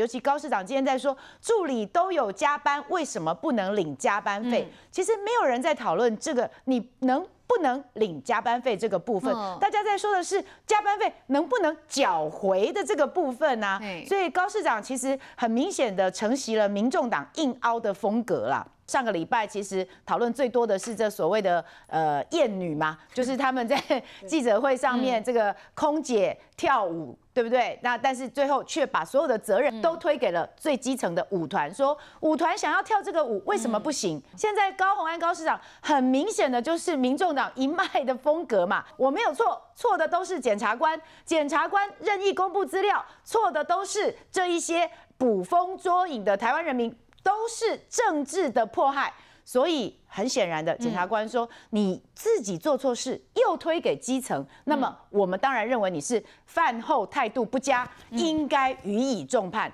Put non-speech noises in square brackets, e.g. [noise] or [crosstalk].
尤其高市长今天在说，助理都有加班，为什么不能领加班费？其实没有人在讨论这个，你能不能领加班费这个部分，大家在说的是加班费能不能缴回的这个部分呢？所以高市长其实很明显的承袭了民众党硬凹的风格了。上个礼拜其实讨论最多的是这所谓的呃艳女嘛，就是他们在 [laughs] 记者会上面这个空姐跳舞，对不对？那但是最后却把所有的责任都推给了最基层的舞团，说舞团想要跳这个舞为什么不行？现在高红安高市长很明显的就是民众党一脉的风格嘛，我没有错，错的都是检察官，检察官任意公布资料，错的都是这一些捕风捉影的台湾人民。都是政治的迫害，所以很显然的，检察官说你自己做错事，又推给基层，那么我们当然认为你是饭后态度不佳，应该予以重判。